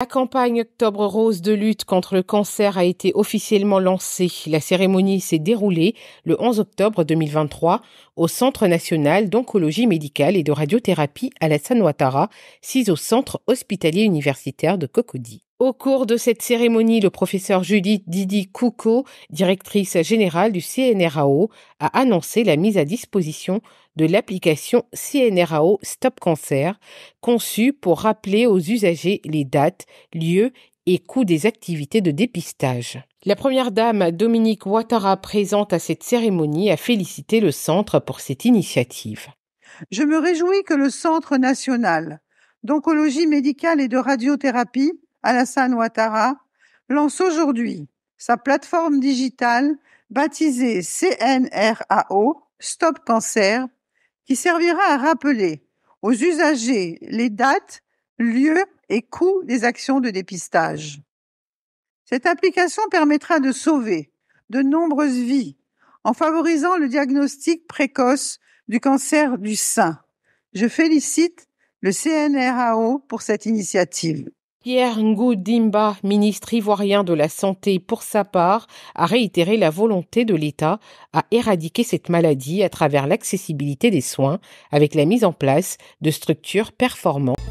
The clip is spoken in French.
La campagne Octobre Rose de lutte contre le cancer a été officiellement lancée. La cérémonie s'est déroulée le 11 octobre 2023 au Centre national d'oncologie médicale et de radiothérapie à la Ouattara, sise au Centre hospitalier universitaire de Cocody. Au cours de cette cérémonie, le professeur Judith Didi Coucault, directrice générale du CNRAO, a annoncé la mise à disposition de l'application CNRAO Stop Cancer, conçue pour rappeler aux usagers les dates, lieux et coûts des activités de dépistage. La première dame, Dominique Ouattara, présente à cette cérémonie, a félicité le centre pour cette initiative. Je me réjouis que le Centre national d'oncologie médicale et de radiothérapie Alassane Ouattara, lance aujourd'hui sa plateforme digitale baptisée CNRAO, Stop Cancer, qui servira à rappeler aux usagers les dates, lieux et coûts des actions de dépistage. Cette application permettra de sauver de nombreuses vies en favorisant le diagnostic précoce du cancer du sein. Je félicite le CNRAO pour cette initiative. Pierre Ngoudimba, ministre ivoirien de la Santé, pour sa part, a réitéré la volonté de l'État à éradiquer cette maladie à travers l'accessibilité des soins avec la mise en place de structures performantes.